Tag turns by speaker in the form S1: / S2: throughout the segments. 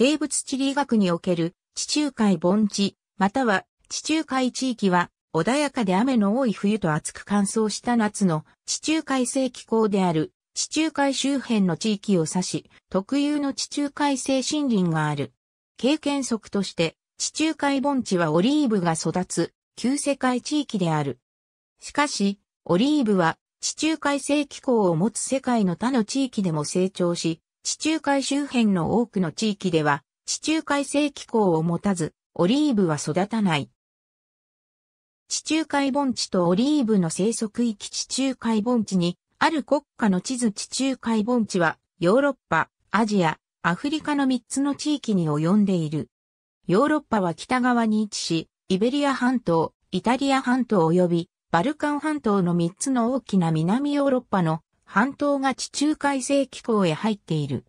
S1: 生物地理学における地中海盆地、または地中海地域は穏やかで雨の多い冬と暑く乾燥した夏の地中海性気候である地中海周辺の地域を指し、特有の地中海性森林がある。経験則として地中海盆地はオリーブが育つ旧世界地域である。しかし、オリーブは地中海性気候を持つ世界の他の地域でも成長し、地中海周辺の多くの地域では、地中海性気候を持たず、オリーブは育たない。地中海盆地とオリーブの生息域地中海盆地に、ある国家の地図地中海盆地は、ヨーロッパ、アジア、アフリカの3つの地域に及んでいる。ヨーロッパは北側に位置し、イベリア半島、イタリア半島及び、バルカン半島の3つの大きな南ヨーロッパの半島が地中海性気候へ入っている。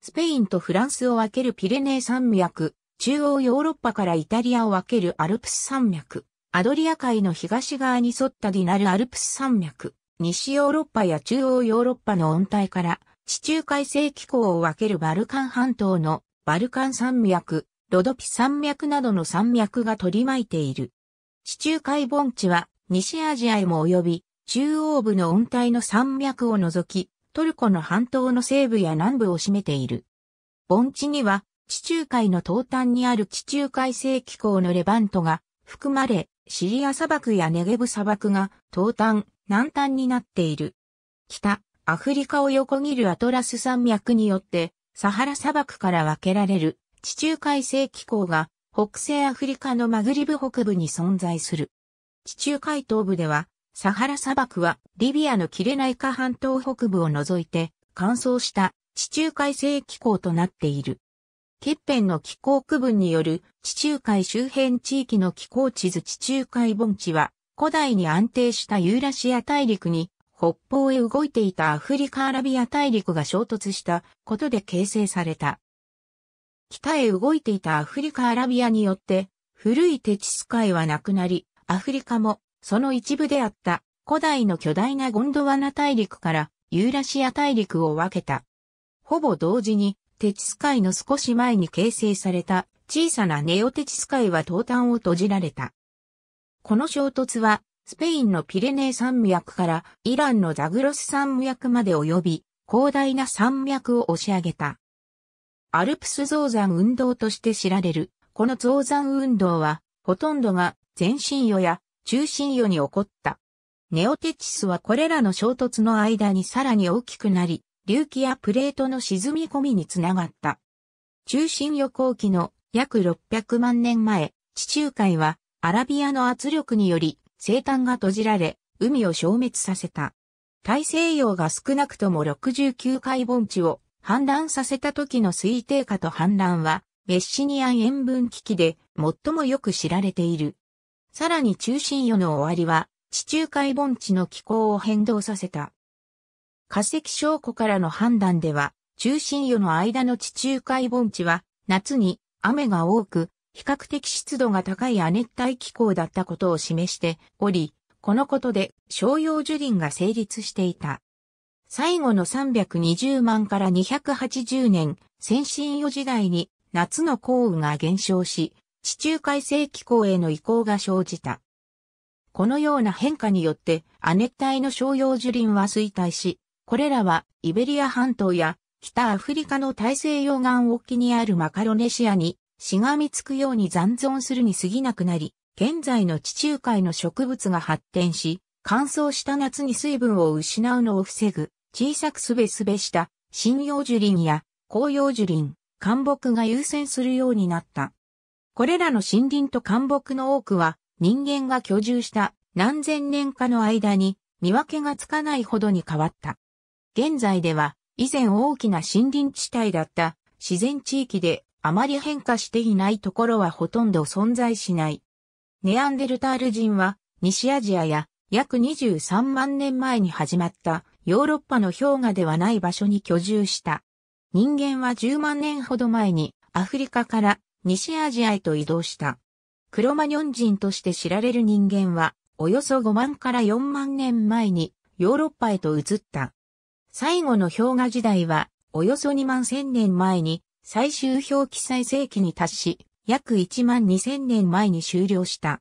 S1: スペインとフランスを分けるピレネー山脈、中央ヨーロッパからイタリアを分けるアルプス山脈、アドリア海の東側に沿ったディナルアルプス山脈、西ヨーロッパや中央ヨーロッパの温帯から地中海性気候を分けるバルカン半島のバルカン山脈、ロドピ山脈などの山脈が取り巻いている。地中海盆地は西アジアへも及び中央部の温帯の山脈を除き、トルコの半島の西部や南部を占めている。盆地には、地中海の東端にある地中海性気候のレバントが含まれ、シリア砂漠やネゲブ砂漠が東端、南端になっている。北、アフリカを横切るアトラス山脈によって、サハラ砂漠から分けられる地中海性気候が北西アフリカのマグリブ北部に存在する。地中海東部ではサハラ砂漠はリビアのキレナイカ半島北部を除いて乾燥した地中海性気候となっている。欠片の気候区分による地中海周辺地域の気候地図地中海盆地は古代に安定したユーラシア大陸に北方へ動いていたアフリカアラビア大陸が衝突したことで形成された。北へ動いていたアフリカアラビアによって古い鉄チス海はなくなり、アフリカもその一部であった古代の巨大なゴンドワナ大陸からユーラシア大陸を分けた。ほぼ同時にテチス海の少し前に形成された小さなネオテチス海は東端を閉じられた。この衝突はスペインのピレネー山脈からイランのザグロス山脈まで及び広大な山脈を押し上げた。アルプス増山運動として知られる、この増山運動は、ほとんどが全身与や中心世に起こった。ネオテチスはこれらの衝突の間にさらに大きくなり、隆起やプレートの沈み込みにつながった。中心世後期の約600万年前、地中海はアラビアの圧力により生誕が閉じられ、海を消滅させた。大西洋が少なくとも69回盆地を氾濫させた時の推定下と氾濫は、メッシニアン塩分危機で最もよく知られている。さらに中心世の終わりは、地中海盆地の気候を変動させた。化石証拠からの判断では、中心世の間の地中海盆地は、夏に雨が多く、比較的湿度が高い亜熱帯気候だったことを示しており、このことで商用樹林が成立していた。最後の320万から280年、先進世時代に夏の降雨が減少し、地中海性気候への移行が生じた。このような変化によって亜熱帯の商用樹林は衰退し、これらはイベリア半島や北アフリカの大西洋岸沖にあるマカロネシアにしがみつくように残存するに過ぎなくなり、現在の地中海の植物が発展し、乾燥した夏に水分を失うのを防ぐ、小さくすべすべした、針葉樹林や紅葉樹林、灌木が優先するようになった。これらの森林と干木の多くは人間が居住した何千年かの間に見分けがつかないほどに変わった。現在では以前大きな森林地帯だった自然地域であまり変化していないところはほとんど存在しない。ネアンデルタール人は西アジアや約23万年前に始まったヨーロッパの氷河ではない場所に居住した。人間は10万年ほど前にアフリカから西アジアへと移動した。クロマニョン人として知られる人間は、およそ5万から4万年前にヨーロッパへと移った。最後の氷河時代は、およそ2万1000年前に最終表記最盛期に達し、約1万2000年前に終了した。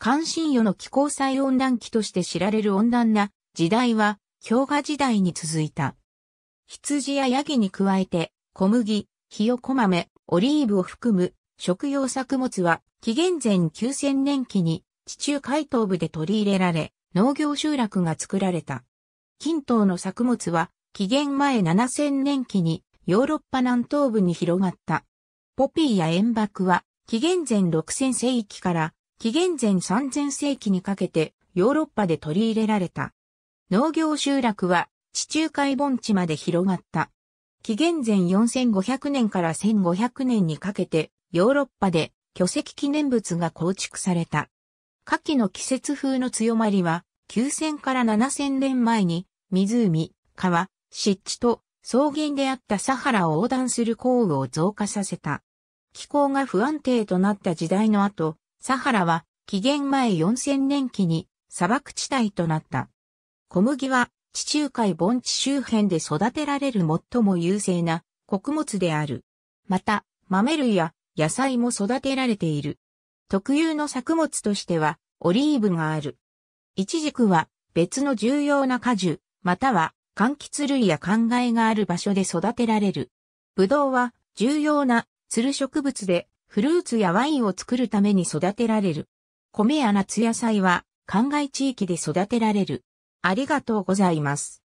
S1: 関心世の気候最温暖期として知られる温暖な時代は氷河時代に続いた。羊やヤギに加えて小麦、ひよこ豆、オリーブを含む食用作物は紀元前9000年期に地中海東部で取り入れられ、農業集落が作られた。近東の作物は紀元前7000年期にヨーロッパ南東部に広がった。ポピーや塩爆は紀元前6000世紀から紀元前3000世紀にかけてヨーロッパで取り入れられた。農業集落は地中海盆地まで広がった。紀元前4500年から1500年にかけてヨーロッパで巨石記念物が構築された。夏季の季節風の強まりは、9000から7000年前に、湖、川、湿地と草原であったサハラを横断する降雨を増加させた。気候が不安定となった時代の後、サハラは紀元前4000年期に砂漠地帯となった。小麦は地中海盆地周辺で育てられる最も優勢な穀物である。また、豆類や野菜も育てられている。特有の作物としては、オリーブがある。イチジクは、別の重要な果樹、または、柑橘類や考えがある場所で育てられる。ブドウは、重要な、つる植物で、フルーツやワインを作るために育てられる。米や夏野菜は、灌漑地域で育てられる。ありがとうございます。